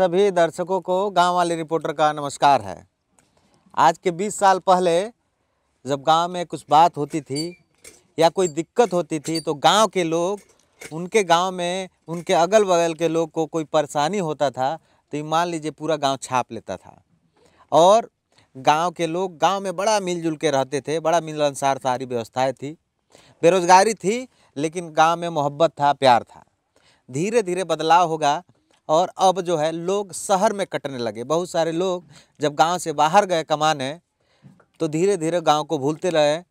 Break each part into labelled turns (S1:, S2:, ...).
S1: सभी दर्शकों को गांव वाले रिपोर्टर का नमस्कार है आज के 20 साल पहले जब गांव में कुछ बात होती थी या कोई दिक्कत होती थी तो गांव के लोग उनके गांव में उनके अगल बगल के लोग को कोई परेशानी होता था तो मान लीजिए पूरा गांव छाप लेता था और गांव के लोग गांव में बड़ा मिलजुल के रहते थे बड़ा मिलनसार सारी व्यवस्थाएँ थी बेरोज़गारी थी लेकिन गाँव में मोहब्बत था प्यार था धीरे धीरे बदलाव होगा और अब जो है लोग शहर में कटने लगे बहुत सारे लोग जब गांव से बाहर गए कमाने तो धीरे धीरे गांव को भूलते रहे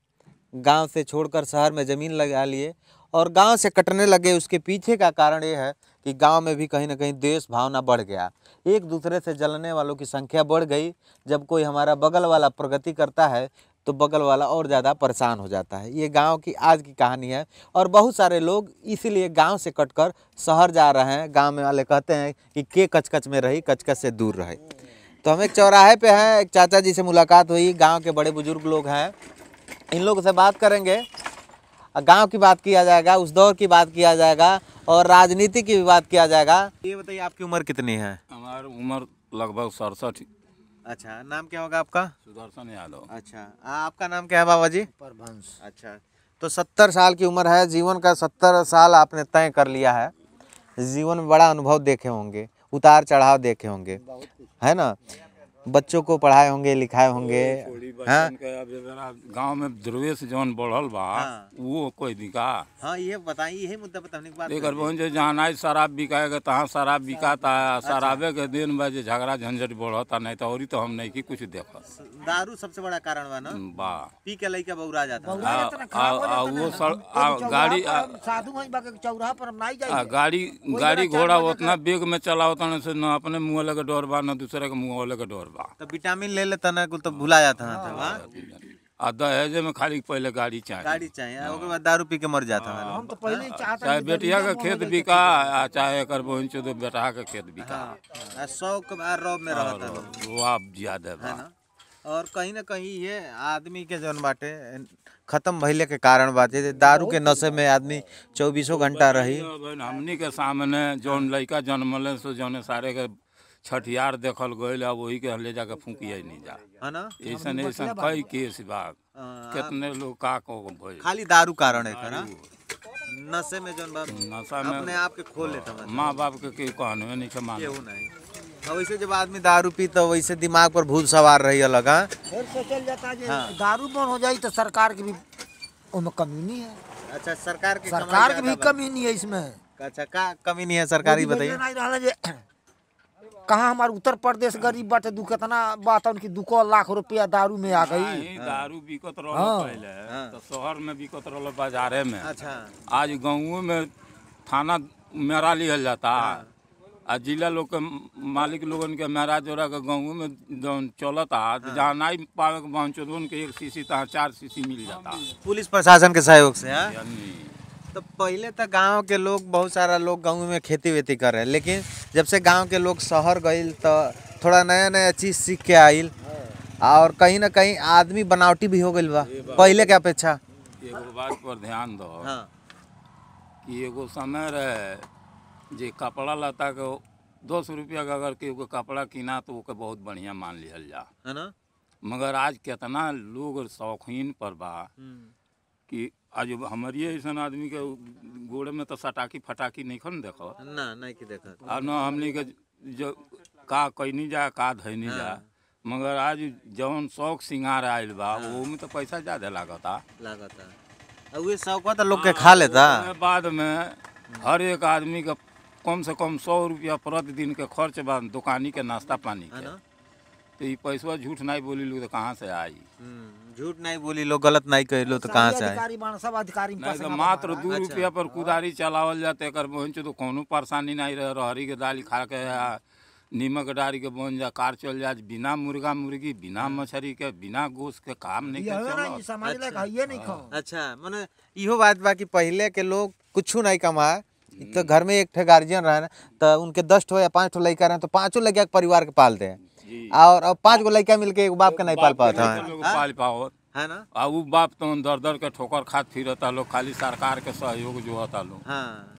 S1: गांव से छोड़कर शहर में ज़मीन लगा लिए और गांव से कटने लगे उसके पीछे का कारण ये है कि गांव में भी कहीं ना कहीं देश भावना बढ़ गया एक दूसरे से जलने वालों की संख्या बढ़ गई जब कोई हमारा बगल वाला प्रगति करता है तो बगल वाला और ज़्यादा परेशान हो जाता है ये गांव की आज की कहानी है और बहुत सारे लोग इसीलिए गांव से कटकर शहर जा रहे हैं गांव में वाले कहते हैं कि के कचकच में रही कचकच से दूर रहे तो हम एक चौराहे पे हैं एक चाचा जी से मुलाकात हुई गांव के बड़े बुजुर्ग लोग हैं इन लोगों से बात करेंगे गाँव की बात किया जाएगा उस दौर की बात किया जाएगा और राजनीति की भी बात किया जाएगा
S2: ये बताइए आपकी उम्र कितनी है हमारी उम्र लगभग सड़सठ अच्छा नाम क्या होगा आपका सुदर्शन यादव अच्छा आपका नाम क्या है बाबा जी परभंश अच्छा
S1: तो सत्तर साल की उम्र है जीवन का सत्तर साल आपने तय कर लिया है जीवन में बड़ा अनुभव देखे होंगे उतार चढ़ाव देखे होंगे है ना बच्चों को पढ़ाए होंगे लिखाए होंगे हाँ?
S2: गांव में ध्रुवे से जौन बढ़ल बा हाँ। वो कोई दिखा हाँ ये
S1: बताइए यही मुद्दा बताने के बाद एकर बहन
S2: जो जहाँ शराब बिकाएगा तहाँ शराब बिकाता अच्छा। शराबे के दिन में झगड़ा झंझट बढ़ता नहीं तो और तो हम नहीं की कुछ देख
S1: दारू सबसे बड़ा कारण बा ना बा पी के लड़का बौरा जाता वो गाड़ी चौराहा पर
S2: गाड़ी गाड़ी घोड़ा उतना बेग में चला होता न अपने मुँह लगे डर बा न दूसरे के मुँह लगे डर तो विटामिन ले लेता ना कुल तो भुला जाता ना था आ दहेज में खाली पहले गाड़ी चाहिए गाड़ी चाहिए हाँ। ओके बाद दारू पी के मर जाता है हाँ, हम
S1: तो पहले हाँ। चाहते चाहे बेटिया का खेत बिका
S2: आ चाहे कर बहन चो तो बेटा का खेत बिका
S1: आ शौक बार रौब में रहता
S2: है वो आप ज्यादा बा
S1: और कहीं ना कहीं ये
S2: आदमी के जन बाटे
S1: खत्म भइले के कारण बाटे दारू के नशे में आदमी चौबीसों घंटा रही
S2: हमनी के सामने जौन लड़का जन्मल सो जौन सारे के छठियार देखल गईल अब वही के ले जाके फूकिए नहीं जा ऐसा ऐसा कई केस बा हाँ, हाँ। कितने लोग का को खाली दारू कारण है ना नशे में जन बाप नशा में अपने आप के खोल लेता मतलब। माँ बाप के कोई कहने में नहीं कमा नहीं
S1: वैसे जब आदमी दारू पी तो वैसे दिमाग पर भूत सवार रही अलग है हाँ। है फिर से चल जाता हाँ दारू बंद हो जाए तो सरकार की भी उनमें कमी नहीं है अच्छा सरकार की सरकार की भी कमी नहीं है इसमें अच्छा का कमी नहीं है सरकारी बताइए कहा हमारे उत्तर प्रदेश गरीब बाटे दुख इतना बात उनकी दू लाख रुपया दारू में आ गई हाँ। दारू
S2: बिकत हाँ। पहले हाँ। तो शहर में बिकत रहा बाजारे में अच्छा आज गाँव में थाना मेरा लिहल जाता आ जिला लोग के मालिक लोगन के मेरा जोड़ा के गाँव में जौन चलत आ जहाँ ना पावे के बहन के एक सीसी तहाँ चार सीसी मिल जाता पुलिस प्रशासन के सहयोग से तो पहले
S1: तो गांव के लोग बहुत सारा लोग गाँव में खेती वेती कर रहे लेकिन जब से गांव के लोग शहर गए तो थोड़ा नया नया चीज़ सीख के आई और कहीं ना कहीं आदमी बनावटी भी हो गई बा पहले के अपेक्षा
S2: एगो बात पर ध्यान दो हाँ। कि एगो समय रहे जे कपड़ा लता के दस रुपया का अगर के कपड़ा किना तो के बहुत बढ़िया मान लिया जा है ना मगर आज कितना लोग शौकीन पर बा हम्म। कि आज हमारे ऐसा आदमी के गोड़े में तो सटाकी फटाकी नहीं खन देखो ना नहीं की देखो आ ना हमने के जो का कैनी जा का धैनी नहीं जा हाँ। मगर आज जौन शौक सिंगार आयल बा वो हाँ। में तो पैसा ज्यादा लागता लागता अब ये शौक
S1: तो लोग के खा लेता
S2: बाद में हर एक आदमी का कम से कम सौ रुपया प्रतिदिन के खर्च बा दुकानी के नाश्ता पानी के हाँ तो ये पैसा झूठ नहीं बोली लो तो कहाँ से आई हम्म, झूठ नहीं बोली लो
S1: गलत नहीं कह लो तो कहाँ से आई सब अधिकारी तो मात्र दो अच्छा। रुपया पर
S2: कुदारी चलावल जाते एक तो कोनो परेशानी नहीं रहे रहरी के दाल खा के नीमक डारी के बन जा कार चल जा बिना मुर्गा मुर्गी बिना हाँ। मछली के बिना गोश के काम नहीं कर
S1: अच्छा, ये नहीं खाओ
S2: अच्छा माने
S1: यो बात बाकी पहले के लोग कुछ नहीं कमाए तो घर में एक गार्जियन रहे तो उनके दस ठो या पाँच ठो लड़का रहे तो पाँचों लड़का के परिवार के पाल दे और अब पाँच गो लड़का मिल के बाप के नहीं पाल पाता है
S2: हाँ। पाल पाओ हाँ? है ना आ बाप तो दर दर के ठोकर खात फिर लोग खाली सरकार के सहयोग जो होता लोग हाँ।